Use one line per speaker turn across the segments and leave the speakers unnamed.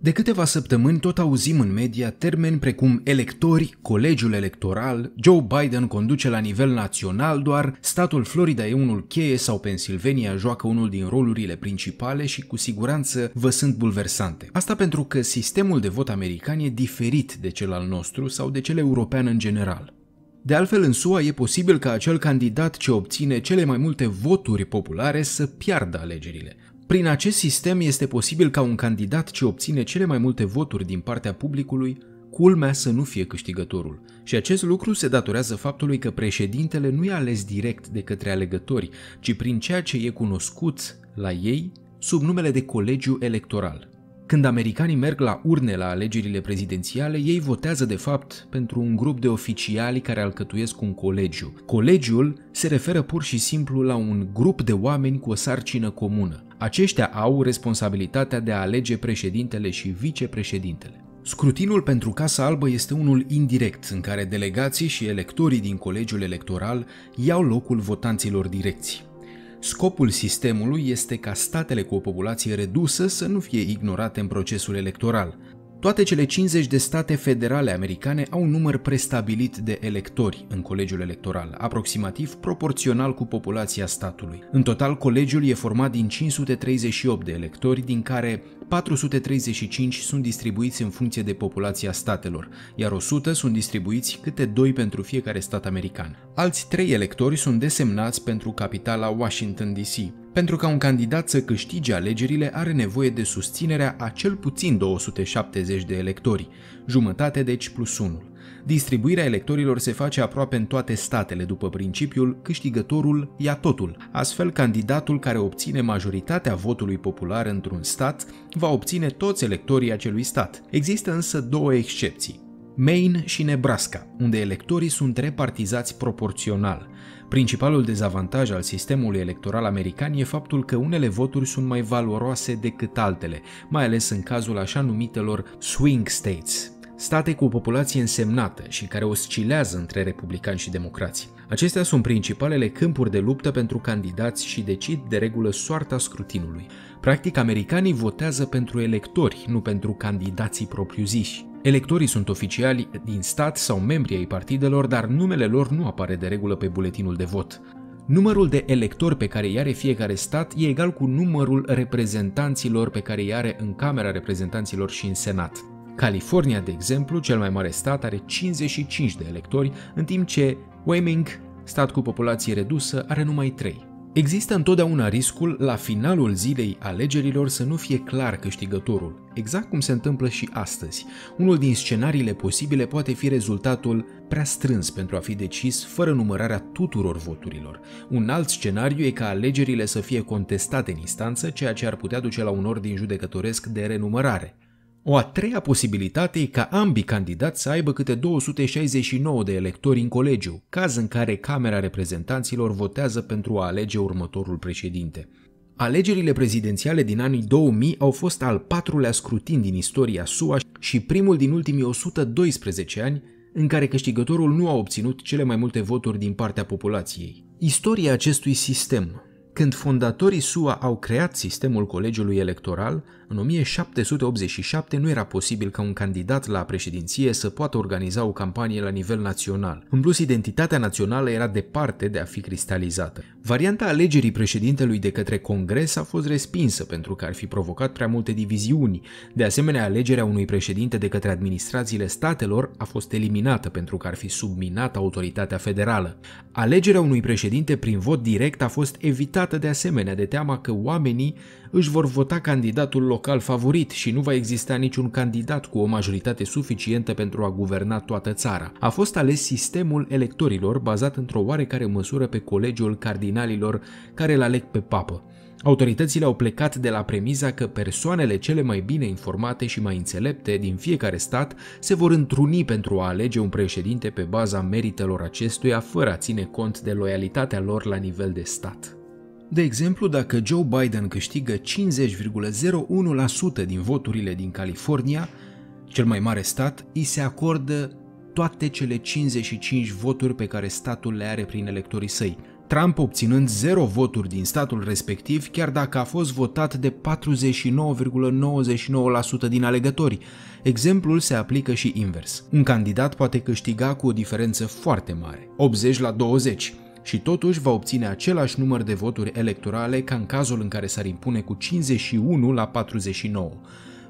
De câteva săptămâni tot auzim în media termeni precum electori, colegiul electoral, Joe Biden conduce la nivel național doar, statul Florida e unul cheie sau Pennsylvania joacă unul din rolurile principale și cu siguranță vă sunt bulversante. Asta pentru că sistemul de vot american e diferit de cel al nostru sau de cel european în general. De altfel, în SUA e posibil ca acel candidat ce obține cele mai multe voturi populare să piardă alegerile, prin acest sistem este posibil ca un candidat ce obține cele mai multe voturi din partea publicului, culmea să nu fie câștigătorul. Și acest lucru se datorează faptului că președintele nu e ales direct de către alegători, ci prin ceea ce e cunoscut la ei sub numele de colegiu electoral. Când americanii merg la urne la alegerile prezidențiale, ei votează de fapt pentru un grup de oficiali care alcătuiesc un colegiu. Colegiul se referă pur și simplu la un grup de oameni cu o sarcină comună. Aceștia au responsabilitatea de a alege președintele și vicepreședintele. Scrutinul pentru Casa Albă este unul indirect, în care delegații și electorii din colegiul electoral iau locul votanților direcți. Scopul sistemului este ca statele cu o populație redusă să nu fie ignorate în procesul electoral, toate cele 50 de state federale americane au un număr prestabilit de electori în colegiul electoral, aproximativ proporțional cu populația statului. În total, colegiul e format din 538 de electori, din care 435 sunt distribuiți în funcție de populația statelor, iar 100 sunt distribuiți câte 2 pentru fiecare stat american. Alți 3 electori sunt desemnați pentru capitala Washington DC, pentru ca un candidat să câștige alegerile, are nevoie de susținerea a cel puțin 270 de electori, jumătate deci plus unul. Distribuirea electorilor se face aproape în toate statele după principiul câștigătorul ia totul. Astfel, candidatul care obține majoritatea votului popular într-un stat va obține toți electorii acelui stat. Există însă două excepții. Maine și Nebraska, unde electorii sunt repartizați proporțional – Principalul dezavantaj al sistemului electoral american e faptul că unele voturi sunt mai valoroase decât altele, mai ales în cazul așa numitelor swing states, state cu o populație însemnată și care oscilează între republicani și democrați. Acestea sunt principalele câmpuri de luptă pentru candidați și decid de regulă soarta scrutinului. Practic, americanii votează pentru electori, nu pentru candidații propriu-ziși. Electorii sunt oficiali din stat sau membri ai partidelor, dar numele lor nu apare de regulă pe buletinul de vot. Numărul de electori pe care i are fiecare stat e egal cu numărul reprezentanților pe care i are în Camera Reprezentanților și în Senat. California, de exemplu, cel mai mare stat, are 55 de electori, în timp ce Wyoming, stat cu populație redusă, are numai 3. Există întotdeauna riscul la finalul zilei alegerilor să nu fie clar câștigătorul, exact cum se întâmplă și astăzi. Unul din scenariile posibile poate fi rezultatul prea strâns pentru a fi decis fără numărarea tuturor voturilor. Un alt scenariu e ca alegerile să fie contestate în instanță, ceea ce ar putea duce la un ordin judecătoresc de renumărare. O a treia posibilitate e ca ambii candidați să aibă câte 269 de electori în colegiu, caz în care Camera Reprezentanților votează pentru a alege următorul președinte. Alegerile prezidențiale din anii 2000 au fost al patrulea scrutin din istoria SUA și primul din ultimii 112 ani în care câștigătorul nu a obținut cele mai multe voturi din partea populației. Istoria acestui sistem când fondatorii SUA au creat sistemul colegiului electoral, în 1787 nu era posibil ca un candidat la președinție să poată organiza o campanie la nivel național. În plus, identitatea națională era departe de a fi cristalizată. Varianta alegerii președintelui de către Congres a fost respinsă pentru că ar fi provocat prea multe diviziuni. De asemenea, alegerea unui președinte de către administrațiile statelor a fost eliminată pentru că ar fi subminat autoritatea federală. Alegerea unui președinte prin vot direct a fost evitată de asemenea de teama că oamenii își vor vota candidatul local favorit și nu va exista niciun candidat cu o majoritate suficientă pentru a guverna toată țara. A fost ales sistemul electorilor bazat într-o oarecare măsură pe colegiul cardinalilor care îl aleg pe papă. Autoritățile au plecat de la premiza că persoanele cele mai bine informate și mai înțelepte din fiecare stat se vor întruni pentru a alege un președinte pe baza meritelor acestuia fără a ține cont de loialitatea lor la nivel de stat. De exemplu, dacă Joe Biden câștigă 50,01% din voturile din California, cel mai mare stat, îi se acordă toate cele 55 voturi pe care statul le are prin electorii săi, Trump obținând 0 voturi din statul respectiv, chiar dacă a fost votat de 49,99% din alegători. Exemplul se aplică și invers. Un candidat poate câștiga cu o diferență foarte mare, 80 la 20, și totuși va obține același număr de voturi electorale ca în cazul în care s-ar impune cu 51 la 49.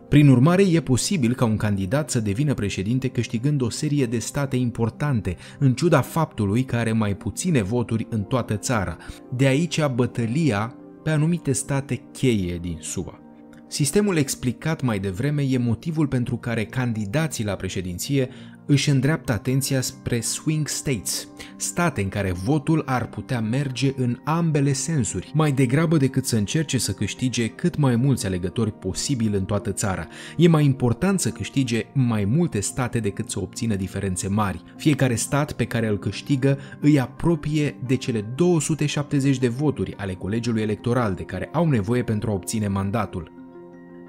Prin urmare, e posibil ca un candidat să devină președinte câștigând o serie de state importante, în ciuda faptului că are mai puține voturi în toată țara. De aici bătălia pe anumite state cheie din SUA. Sistemul explicat mai devreme e motivul pentru care candidații la președinție își îndreaptă atenția spre swing states, state în care votul ar putea merge în ambele sensuri, mai degrabă decât să încerce să câștige cât mai mulți alegători posibil în toată țara. E mai important să câștige mai multe state decât să obțină diferențe mari. Fiecare stat pe care îl câștigă îi apropie de cele 270 de voturi ale colegiului electoral de care au nevoie pentru a obține mandatul.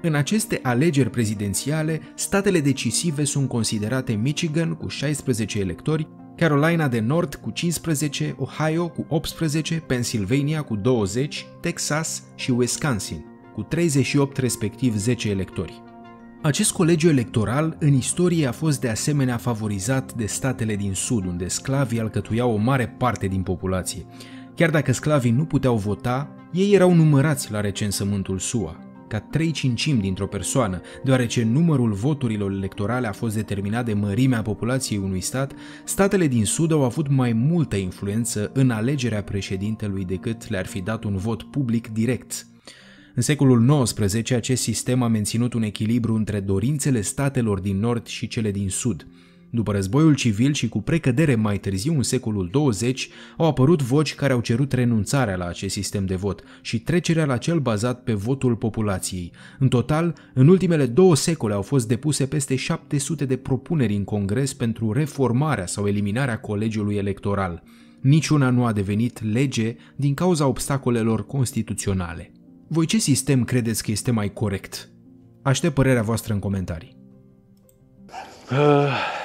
În aceste alegeri prezidențiale, statele decisive sunt considerate Michigan cu 16 electori, Carolina de Nord cu 15, Ohio cu 18, Pennsylvania cu 20, Texas și Wisconsin cu 38 respectiv 10 electori. Acest colegiu electoral în istorie a fost de asemenea favorizat de statele din sud, unde sclavii alcătuiau o mare parte din populație. Chiar dacă sclavii nu puteau vota, ei erau numărați la recensământul SUA, ca trei cincimi dintr-o persoană, deoarece numărul voturilor electorale a fost determinat de mărimea populației unui stat, statele din Sud au avut mai multă influență în alegerea președintelui decât le-ar fi dat un vot public direct. În secolul XIX, acest sistem a menținut un echilibru între dorințele statelor din nord și cele din sud. După războiul civil și cu precădere mai târziu în secolul 20, au apărut voci care au cerut renunțarea la acest sistem de vot și trecerea la cel bazat pe votul populației. În total, în ultimele două secole au fost depuse peste 700 de propuneri în Congres pentru reformarea sau eliminarea colegiului electoral. Niciuna nu a devenit lege din cauza obstacolelor constituționale. Voi ce sistem credeți că este mai corect? Aștept părerea voastră în comentarii.
Uh...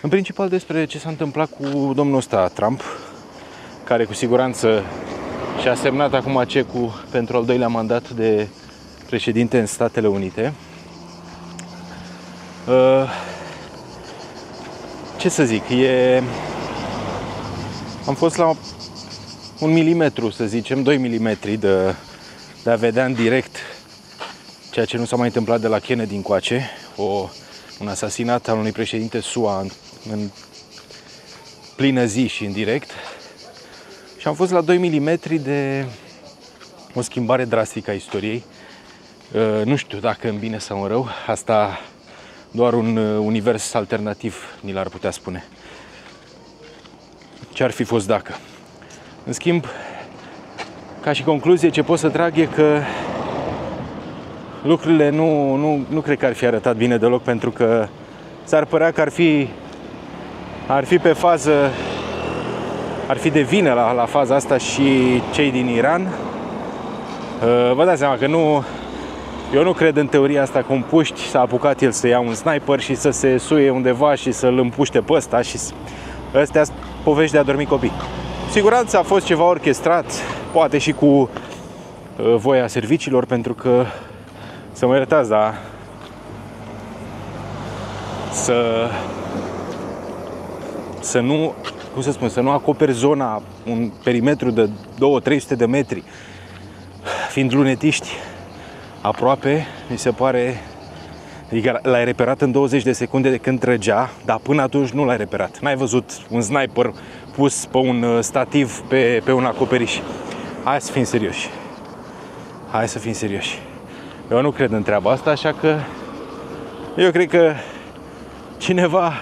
În principal despre ce s-a întâmplat cu domnul ăsta, Trump, care cu siguranță și-a semnat acum cecul pentru al doilea mandat de președinte în Statele Unite. Uh, ce să zic, e... Am fost la un milimetru, să zicem, 2 mm de, de a vedea în direct ceea ce nu s-a mai întâmplat de la Kennedy încoace, o, un asasinat al unui președinte SUA în plină zi și în direct. Și am fost la 2 mm de o schimbare drastică a istoriei. Uh, nu știu dacă în bine sau în rău, asta doar un uh, univers alternativ ni l-ar putea spune. Ce ar fi fost dacă? În schimb, ca și concluzie, ce pot să trag e că lucrurile nu, nu, nu cred că ar fi arătat bine deloc pentru că s-ar părea că ar fi ar fi pe fază, ar fi de vină la, la faza asta și cei din Iran. Uh, vă dați seama că nu, eu nu cred în teoria asta cum puști, s-a apucat el să ia un sniper și să se suie undeva și să-l împuște pe ăsta și astea povești de a dormi copii. Cu siguranță a fost ceva orchestrat, poate și cu uh, voia serviciilor, pentru că să mă iertați, da să să nu, cum să spun, să nu acoperi zona, un perimetru de 2-300 de metri, fiind lunetiști aproape, mi se pare Adică l-ai reperat în 20 de secunde de când trăgea, dar până atunci nu l-ai reperat. N-ai văzut un sniper pus pe un uh, stativ pe, pe un acoperiș. Hai să fim serioși. Hai să fim serioși. Eu nu cred în treaba asta, așa că eu cred că cineva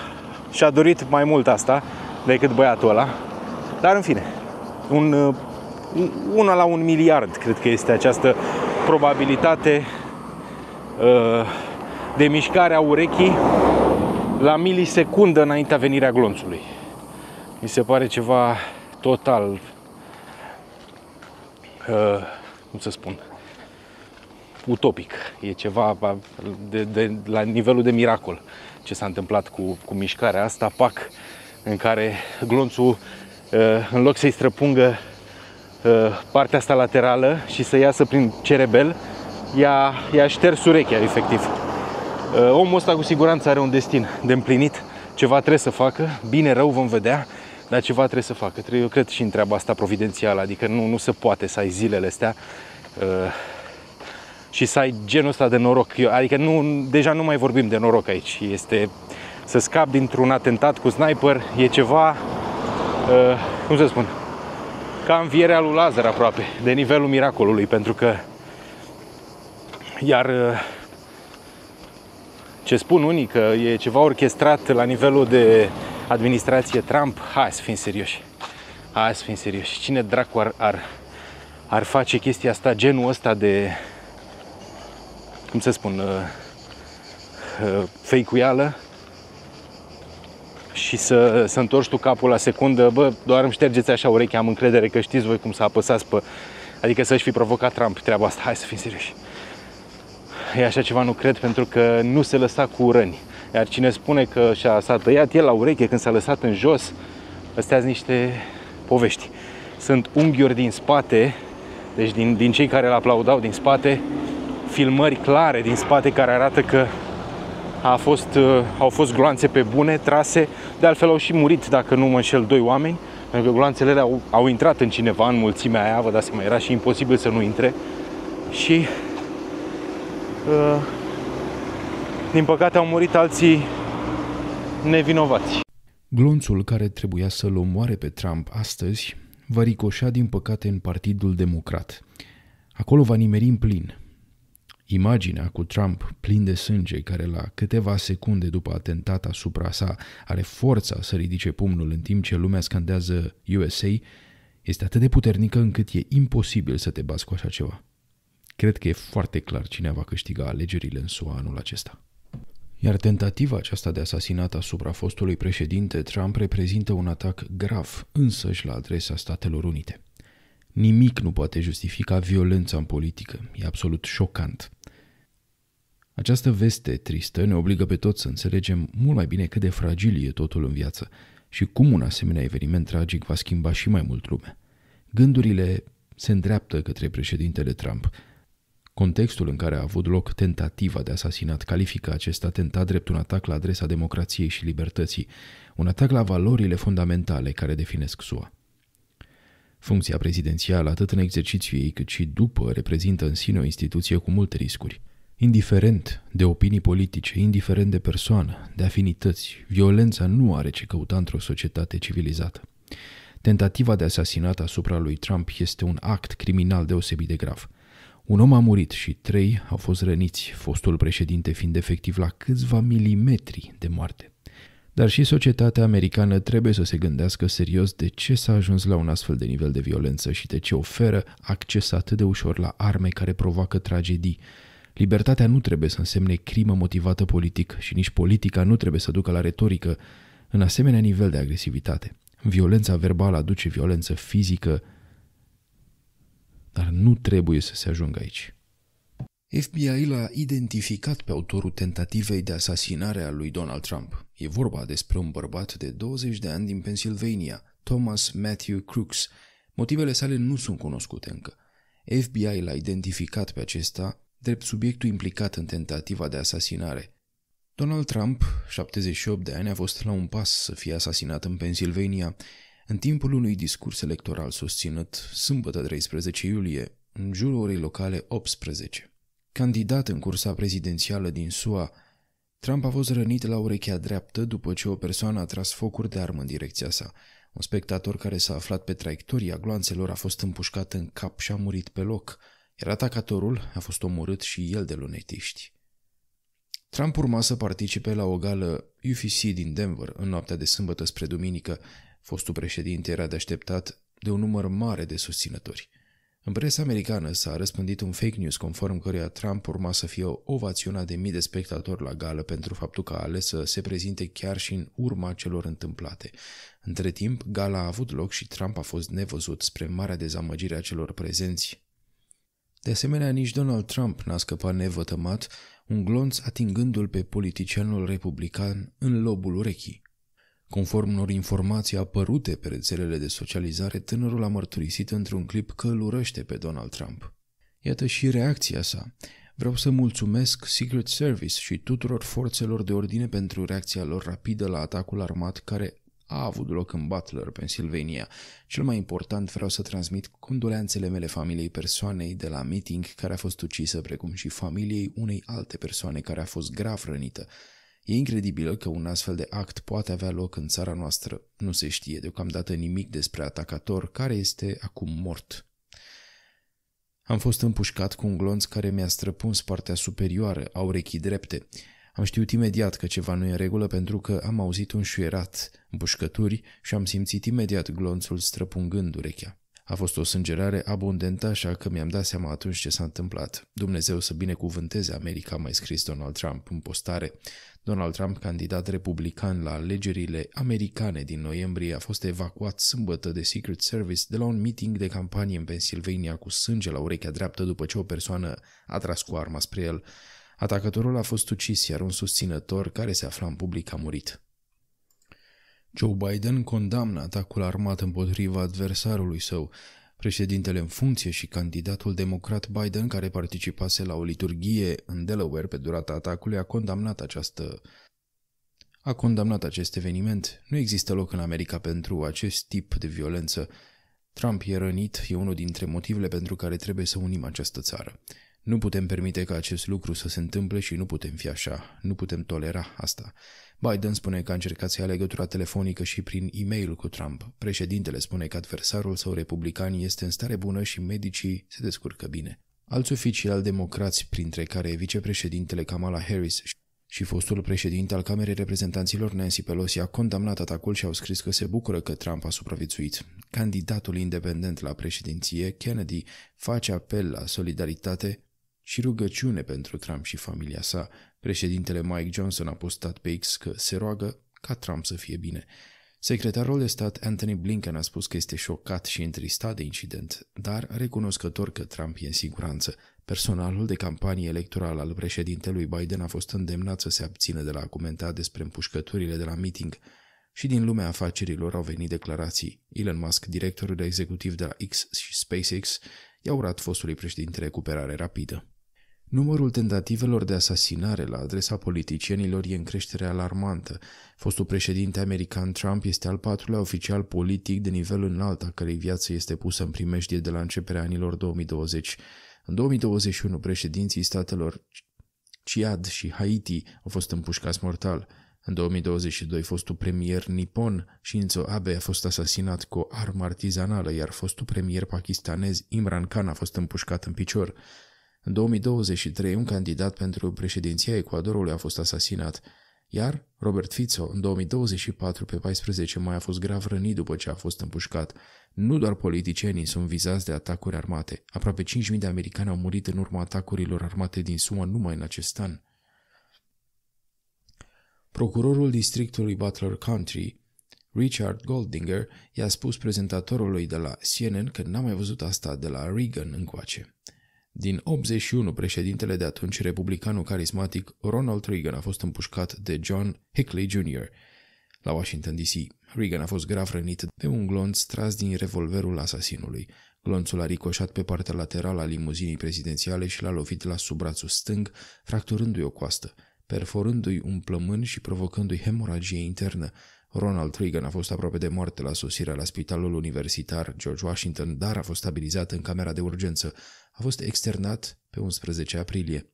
și a dorit mai mult asta decât băiatul ăla. Dar în fine, un, uh, una la un miliard cred că este această probabilitate uh, de mișcare a urechii la milisecundă înaintea venirea glonțului. Mi se pare ceva total, uh, cum să spun, utopic. E ceva de, de, la nivelul de miracol ce s-a întâmplat cu, cu mișcarea asta, pac, în care glonțul, uh, în loc să-i străpungă uh, partea asta laterală și să iasă prin cerebel, i-a, i-a șters urechea, efectiv. Uh, omul ăsta cu siguranță are un destin de împlinit, ceva trebuie să facă, bine, rău vom vedea, dar ceva trebuie să facă. Eu cred și în treaba asta providențială, adică nu, nu se poate să ai zilele astea și să ai genul ăsta de noroc. Adică nu, deja nu mai vorbim de noroc aici. Este să scap dintr-un atentat cu sniper, e ceva, uh, cum să spun, ca învierea lui Lazar aproape, de nivelul miracolului, pentru că iar uh, ce spun unii că e ceva orchestrat la nivelul de administrație Trump, hai să fim serioși. Hai să fim serioși. Cine dracu ar, ar, ar face chestia asta, genul ăsta de cum se spun, uh, uh, feicuială și să, să întorci tu capul la secundă, bă, doar îmi ștergeți așa urechea, am încredere că știți voi cum să apăsați pe... Adică să-și fi provocat Trump treaba asta, hai să fim serioși. E așa ceva nu cred pentru că nu se lăsa cu răni. Iar cine spune că și-a, s-a tăiat el la ureche când s-a lăsat în jos, astea sunt niște povești. Sunt unghiuri din spate, deci din, din cei care îl aplaudau din spate, filmări clare din spate care arată că a fost, uh, au fost gloanțe pe bune, trase. De altfel au și murit, dacă nu mă înșel, doi oameni, pentru că gloanțele au, au intrat în cineva, în mulțimea aia, vă dați seama, era și imposibil să nu intre. Și, uh, din păcate, au murit alții nevinovați.
Glonțul care trebuia să-l omoare pe Trump astăzi va ricoșa din păcate în Partidul Democrat. Acolo va nimeri în plin – Imaginea cu Trump plin de sânge care la câteva secunde după atentat asupra sa are forța să ridice pumnul în timp ce lumea scandează USA este atât de puternică încât e imposibil să te bați cu așa ceva. Cred că e foarte clar cine va câștiga alegerile în SUA anul acesta. Iar tentativa aceasta de asasinat asupra fostului președinte Trump reprezintă un atac grav însăși la adresa Statelor Unite. Nimic nu poate justifica violența în politică. E absolut șocant. Această veste tristă ne obligă pe toți să înțelegem mult mai bine cât de fragil e totul în viață și cum un asemenea eveniment tragic va schimba și mai mult lumea. Gândurile se îndreaptă către președintele Trump. Contextul în care a avut loc tentativa de asasinat califică acest atentat drept un atac la adresa democrației și libertății, un atac la valorile fundamentale care definesc SUA. Funcția prezidențială, atât în exercițiu ei cât și după, reprezintă în sine o instituție cu multe riscuri. Indiferent de opinii politice, indiferent de persoană, de afinități, violența nu are ce căuta într-o societate civilizată. Tentativa de asasinat asupra lui Trump este un act criminal deosebit de grav. Un om a murit și trei au fost răniți, fostul președinte fiind efectiv la câțiva milimetri de moarte. Dar și societatea americană trebuie să se gândească serios de ce s-a ajuns la un astfel de nivel de violență și de ce oferă acces atât de ușor la arme care provoacă tragedii. Libertatea nu trebuie să însemne crimă motivată politic și nici politica nu trebuie să ducă la retorică în asemenea nivel de agresivitate. Violența verbală aduce violență fizică, dar nu trebuie să se ajungă aici. FBI l-a identificat pe autorul tentativei de asasinare a lui Donald Trump. E vorba despre un bărbat de 20 de ani din Pennsylvania, Thomas Matthew Crooks. Motivele sale nu sunt cunoscute încă. FBI l-a identificat pe acesta drept subiectul implicat în tentativa de asasinare. Donald Trump, 78 de ani, a fost la un pas să fie asasinat în Pennsylvania în timpul unui discurs electoral susținut sâmbătă 13 iulie, în jurul orei locale 18. Candidat în cursa prezidențială din SUA, Trump a fost rănit la urechea dreaptă după ce o persoană a tras focuri de armă în direcția sa. Un spectator care s-a aflat pe traiectoria gloanțelor a fost împușcat în cap și a murit pe loc, iar atacatorul a fost omorât și el de lunetiști. Trump urma să participe la o gală UFC din Denver în noaptea de sâmbătă spre duminică. Fostul președinte era de așteptat de un număr mare de susținători. În presa americană s-a răspândit un fake news conform căruia Trump urma să fie ovaționat de mii de spectatori la gală pentru faptul că a ales să se prezinte chiar și în urma celor întâmplate. Între timp, gala a avut loc și Trump a fost nevăzut spre marea dezamăgire a celor prezenți. De asemenea, nici Donald Trump n-a scăpat nevătămat, un glonț atingându-l pe politicianul republican în lobul urechii. Conform unor informații apărute pe rețelele de socializare, tânărul a mărturisit într-un clip că îl urăște pe Donald Trump. Iată și reacția sa. Vreau să mulțumesc Secret Service și tuturor forțelor de ordine pentru reacția lor rapidă la atacul armat care a avut loc în Butler, Pennsylvania. Cel mai important, vreau să transmit condoleanțele mele familiei persoanei de la meeting care a fost ucisă, precum și familiei unei alte persoane care a fost grav rănită. E incredibil că un astfel de act poate avea loc în țara noastră. Nu se știe deocamdată nimic despre atacator care este acum mort. Am fost împușcat cu un glonț care mi-a străpuns partea superioară a urechii drepte. Am știut imediat că ceva nu e în regulă pentru că am auzit un șuierat, împușcături și am simțit imediat glonțul străpungând urechea. A fost o sângerare abundentă, așa că mi-am dat seama atunci ce s-a întâmplat. Dumnezeu să binecuvânteze America, mai scris Donald Trump în postare. Donald Trump, candidat republican la alegerile americane din noiembrie, a fost evacuat sâmbătă de Secret Service de la un meeting de campanie în Pennsylvania cu sânge la urechea dreaptă după ce o persoană a tras cu arma spre el. Atacătorul a fost ucis, iar un susținător care se afla în public a murit. Joe Biden condamnă atacul armat împotriva adversarului său. Președintele în funcție și candidatul democrat Biden, care participase la o liturghie în Delaware pe durata atacului, a condamnat această a condamnat acest eveniment. Nu există loc în America pentru acest tip de violență. Trump e rănit, e unul dintre motivele pentru care trebuie să unim această țară. Nu putem permite ca acest lucru să se întâmple și nu putem fi așa. Nu putem tolera asta. Biden spune că a încercat să ia legătura telefonică și prin e-mail cu Trump. Președintele spune că adversarul său republican este în stare bună și medicii se descurcă bine. Alți oficiali democrați, printre care vicepreședintele Kamala Harris și fostul președinte al Camerei Reprezentanților Nancy Pelosi a condamnat atacul și au scris că se bucură că Trump a supraviețuit. Candidatul independent la președinție, Kennedy, face apel la solidaritate și rugăciune pentru Trump și familia sa. Președintele Mike Johnson a postat pe X că se roagă ca Trump să fie bine. Secretarul de stat Anthony Blinken a spus că este șocat și întristat de incident, dar recunoscător că Trump e în siguranță. Personalul de campanie electorală al președintelui Biden a fost îndemnat să se abțină de la a comenta despre împușcăturile de la meeting și din lumea afacerilor au venit declarații. Elon Musk, directorul de executiv de la X și SpaceX, i-a urat fostului președinte recuperare rapidă. Numărul tentativelor de asasinare la adresa politicienilor e în creștere alarmantă. Fostul președinte american Trump este al patrulea oficial politic de nivel înalt a cărei viață este pusă în primejdie de la începerea anilor 2020. În 2021, președinții statelor Ciad și Haiti au fost împușcați mortal. În 2022, fostul premier nipon Shinzo Abe a fost asasinat cu o armă artizanală, iar fostul premier pakistanez Imran Khan a fost împușcat în picior. În 2023, un candidat pentru președinția Ecuadorului a fost asasinat, iar Robert Fico, în 2024, pe 14 mai, a fost grav rănit după ce a fost împușcat. Nu doar politicienii sunt vizați de atacuri armate. Aproape 5.000 de americani au murit în urma atacurilor armate din SUA numai în acest an. Procurorul districtului Butler County, Richard Goldinger, i-a spus prezentatorului de la CNN că n-a mai văzut asta de la Reagan încoace. Din 81, președintele de atunci republicanul carismatic Ronald Reagan a fost împușcat de John Hickley Jr. la Washington D.C. Reagan a fost grav rănit de un glonț tras din revolverul asasinului. Glonțul a ricoșat pe partea laterală a limuzinii prezidențiale și l-a lovit la subbrațul stâng, fracturându-i o coastă, perforându-i un plămân și provocându-i hemoragie internă. Ronald Reagan a fost aproape de moarte la sosirea la spitalul universitar George Washington, dar a fost stabilizat în camera de urgență. A fost externat pe 11 aprilie.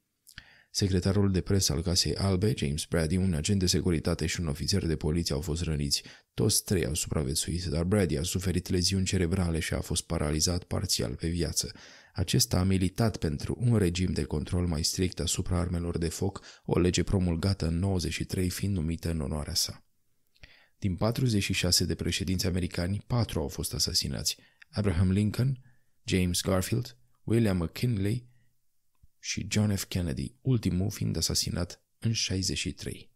Secretarul de presă al Casei Albe, James Brady, un agent de securitate și un ofițer de poliție au fost răniți. Toți trei au supraviețuit, dar Brady a suferit leziuni cerebrale și a fost paralizat parțial pe viață. Acesta a militat pentru un regim de control mai strict asupra armelor de foc, o lege promulgată în 93 fiind numită în onoarea sa. Din 46 de președinți americani, patru au fost asasinați. Abraham Lincoln, James Garfield, William McKinley și John F. Kennedy, ultimul fiind asasinat în 63.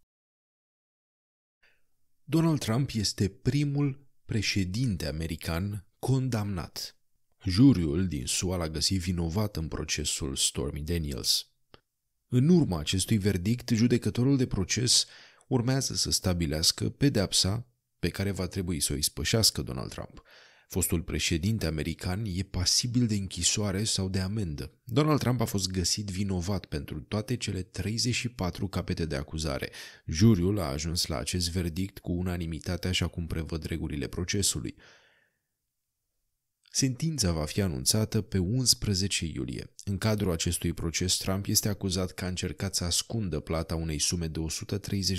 Donald Trump este primul președinte american condamnat. Juriul din SUA l-a găsit vinovat în procesul Stormy Daniels. În urma acestui verdict, judecătorul de proces urmează să stabilească pedepsa pe care va trebui să o ispășească Donald Trump. Fostul președinte american e pasibil de închisoare sau de amendă. Donald Trump a fost găsit vinovat pentru toate cele 34 capete de acuzare. Juriul a ajuns la acest verdict cu unanimitate așa cum prevăd regulile procesului. Sentința va fi anunțată pe 11 iulie. În cadrul acestui proces, Trump este acuzat că a încercat să ascundă plata unei sume de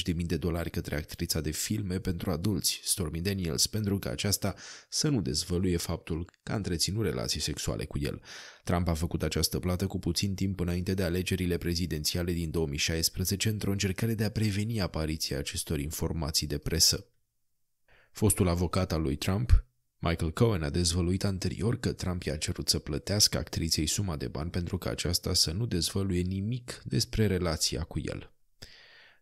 130.000 de dolari către actrița de filme pentru adulți, Stormy Daniels, pentru că aceasta să nu dezvăluie faptul că a întreținut relații sexuale cu el. Trump a făcut această plată cu puțin timp înainte de alegerile prezidențiale din 2016 într-o încercare de a preveni apariția acestor informații de presă. Fostul avocat al lui Trump, Michael Cohen a dezvăluit anterior că Trump i-a cerut să plătească actriței suma de bani pentru ca aceasta să nu dezvăluie nimic despre relația cu el.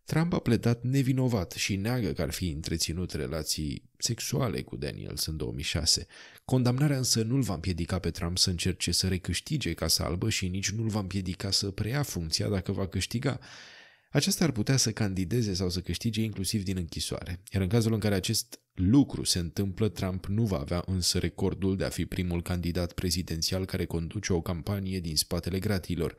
Trump a pledat nevinovat și neagă că ar fi întreținut relații sexuale cu Daniels în 2006. Condamnarea însă nu-l va împiedica pe Trump să încerce să recâștige Casa Albă și nici nu-l va împiedica să preia funcția dacă va câștiga. Aceasta ar putea să candideze sau să câștige inclusiv din închisoare, iar în cazul în care acest lucru se întâmplă, Trump nu va avea însă recordul de a fi primul candidat prezidențial care conduce o campanie din spatele gratilor.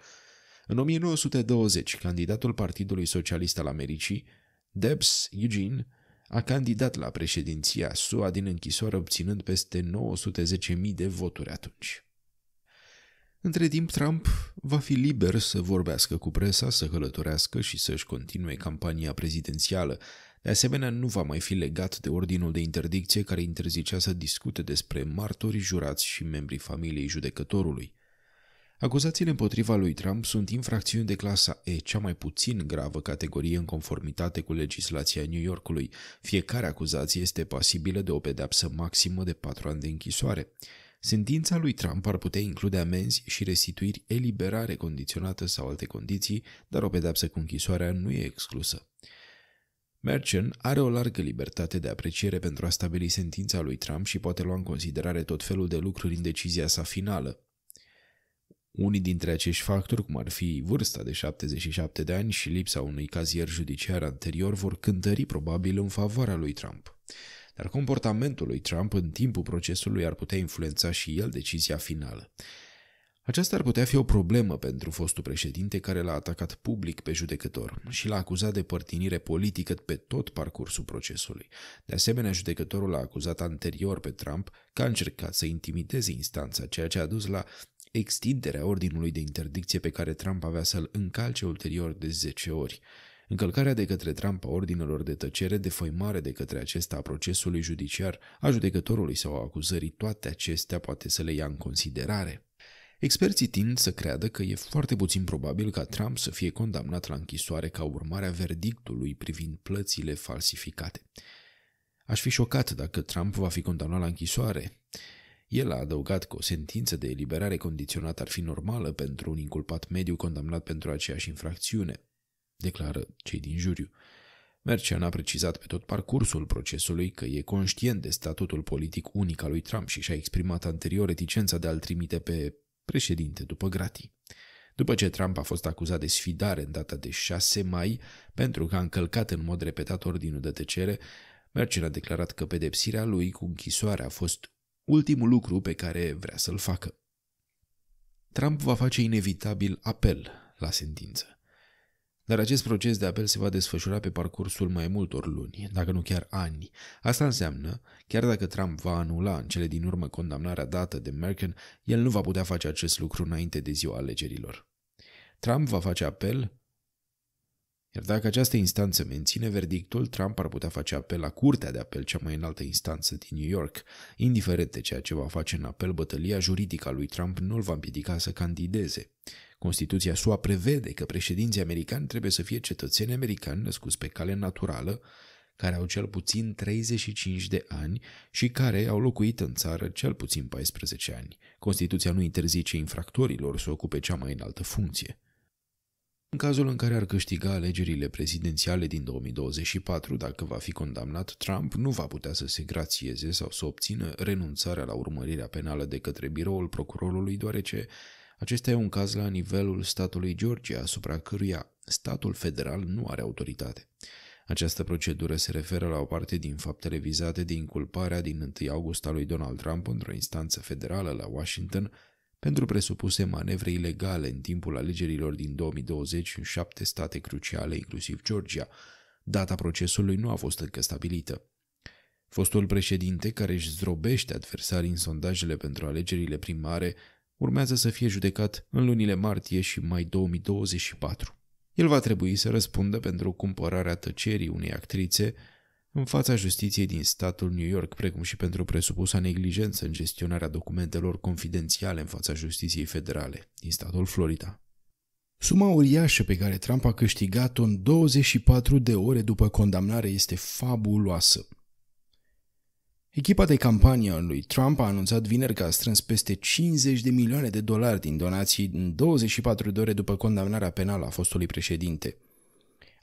În 1920, candidatul Partidului Socialist al Americii, Debs Eugene, a candidat la președinția SUA din închisoare obținând peste 910.000 de voturi atunci. Între timp, Trump va fi liber să vorbească cu presa, să călătorească și să-și continue campania prezidențială, de asemenea, nu va mai fi legat de ordinul de interdicție care interzicea să discute despre martori jurați și membrii familiei judecătorului. Acuzațiile împotriva lui Trump sunt infracțiuni de clasa E, cea mai puțin gravă categorie în conformitate cu legislația New Yorkului. Fiecare acuzație este pasibilă de o pedeapsă maximă de patru ani de închisoare. Sentința lui Trump ar putea include amenzi și restituiri eliberare condiționată sau alte condiții, dar o pedeapsă cu închisoarea nu e exclusă. Merchant are o largă libertate de apreciere pentru a stabili sentința lui Trump și poate lua în considerare tot felul de lucruri în decizia sa finală. Unii dintre acești factori, cum ar fi vârsta de 77 de ani și lipsa unui cazier judiciar anterior, vor cântări probabil în favoarea lui Trump. Dar comportamentul lui Trump în timpul procesului ar putea influența și el decizia finală. Aceasta ar putea fi o problemă pentru fostul președinte care l-a atacat public pe judecător și l-a acuzat de părtinire politică pe tot parcursul procesului. De asemenea, judecătorul l-a acuzat anterior pe Trump că a încercat să intimideze instanța, ceea ce a dus la extinderea ordinului de interdicție pe care Trump avea să-l încalce ulterior de 10 ori. Încălcarea de către Trump a ordinelor de tăcere, foimare de către acesta a procesului judiciar, a judecătorului sau a acuzării, toate acestea poate să le ia în considerare. Experții tind să creadă că e foarte puțin probabil ca Trump să fie condamnat la închisoare ca urmare a verdictului privind plățile falsificate. Aș fi șocat dacă Trump va fi condamnat la închisoare. El a adăugat că o sentință de eliberare condiționată ar fi normală pentru un inculpat mediu condamnat pentru aceeași infracțiune, declară cei din juriu. Mercian a precizat pe tot parcursul procesului că e conștient de statutul politic unic al lui Trump și și-a exprimat anterior reticența de a-l trimite pe președinte după gratii. După ce Trump a fost acuzat de sfidare în data de 6 mai pentru că a încălcat în mod repetat ordinul de tăcere, Mercer a declarat că pedepsirea lui cu închisoarea a fost ultimul lucru pe care vrea să-l facă. Trump va face inevitabil apel la sentință. Dar acest proces de apel se va desfășura pe parcursul mai multor luni, dacă nu chiar ani. Asta înseamnă, chiar dacă Trump va anula în cele din urmă condamnarea dată de Merkel, el nu va putea face acest lucru înainte de ziua alegerilor. Trump va face apel iar dacă această instanță menține verdictul, Trump ar putea face apel la Curtea de Apel, cea mai înaltă instanță din New York. Indiferent de ceea ce va face în apel, bătălia juridică a lui Trump nu îl va împiedica să candideze. Constituția SUA prevede că președinții americani trebuie să fie cetățeni americani născuți pe cale naturală, care au cel puțin 35 de ani și care au locuit în țară cel puțin 14 ani. Constituția nu interzice infractorilor să ocupe cea mai înaltă funcție. În cazul în care ar câștiga alegerile prezidențiale din 2024, dacă va fi condamnat, Trump nu va putea să se grațieze sau să obțină renunțarea la urmărirea penală de către biroul procurorului, deoarece acesta e un caz la nivelul statului Georgia, asupra căruia statul federal nu are autoritate. Această procedură se referă la o parte din faptele vizate de inculparea din 1 august a lui Donald Trump într-o instanță federală la Washington pentru presupuse manevre ilegale în timpul alegerilor din 2020 în șapte state cruciale, inclusiv Georgia. Data procesului nu a fost încă stabilită. Fostul președinte, care își zdrobește adversarii în sondajele pentru alegerile primare, urmează să fie judecat în lunile martie și mai 2024. El va trebui să răspundă pentru cumpărarea tăcerii unei actrițe în fața justiției din statul New York, precum și pentru presupusa neglijență în gestionarea documentelor confidențiale în fața justiției federale din statul Florida. Suma uriașă pe care Trump a câștigat-o în 24 de ore după condamnare este fabuloasă. Echipa de campanie a lui Trump a anunțat vineri că a strâns peste 50 de milioane de dolari din donații în 24 de ore după condamnarea penală a fostului președinte.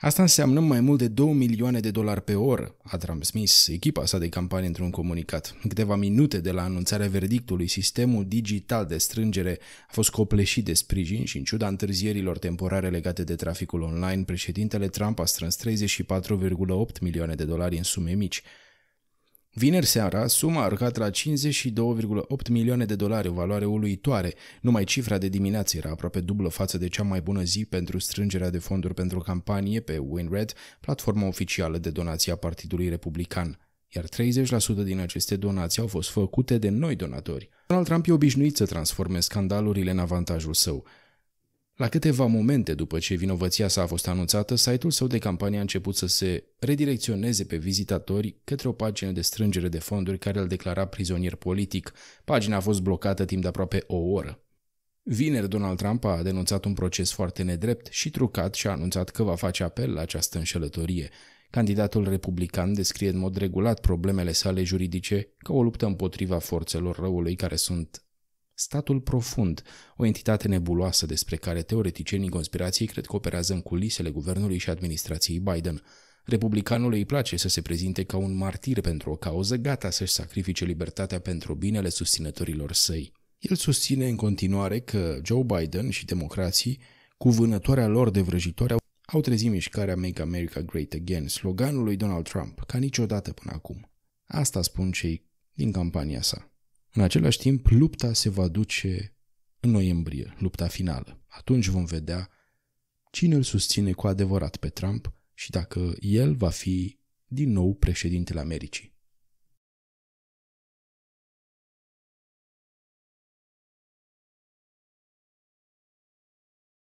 Asta înseamnă mai mult de 2 milioane de dolari pe oră, a transmis echipa sa de campanie într-un comunicat. Câteva minute de la anunțarea verdictului, sistemul digital de strângere a fost copleșit de sprijin și în ciuda întârzierilor temporare legate de traficul online, președintele Trump a strâns 34,8 milioane de dolari în sume mici, Vineri seara, suma a urcat la 52,8 milioane de dolari, o valoare uluitoare. Numai cifra de dimineață era aproape dublă față de cea mai bună zi pentru strângerea de fonduri pentru campanie pe WinRed, platforma oficială de donație a Partidului Republican iar 30% din aceste donații au fost făcute de noi donatori. Donald Trump e obișnuit să transforme scandalurile în avantajul său. La câteva momente după ce vinovăția sa a fost anunțată, site-ul său de campanie a început să se redirecționeze pe vizitatori către o pagină de strângere de fonduri care îl declara prizonier politic. Pagina a fost blocată timp de aproape o oră. Vineri, Donald Trump a denunțat un proces foarte nedrept și trucat și a anunțat că va face apel la această înșelătorie. Candidatul republican descrie în mod regulat problemele sale juridice ca o luptă împotriva forțelor răului care sunt statul profund, o entitate nebuloasă despre care teoreticienii conspirației cred că operează în culisele guvernului și administrației Biden. Republicanului îi place să se prezinte ca un martir pentru o cauză gata să-și sacrifice libertatea pentru binele susținătorilor săi. El susține în continuare că Joe Biden și democrații, cu vânătoarea lor de vrăjitoare, au trezit mișcarea Make America Great Again, sloganul lui Donald Trump, ca niciodată până acum. Asta spun cei din campania sa. În același timp, lupta se va duce în noiembrie, lupta finală. Atunci vom vedea cine îl susține cu adevărat pe Trump și dacă el va fi din nou președintele Americii.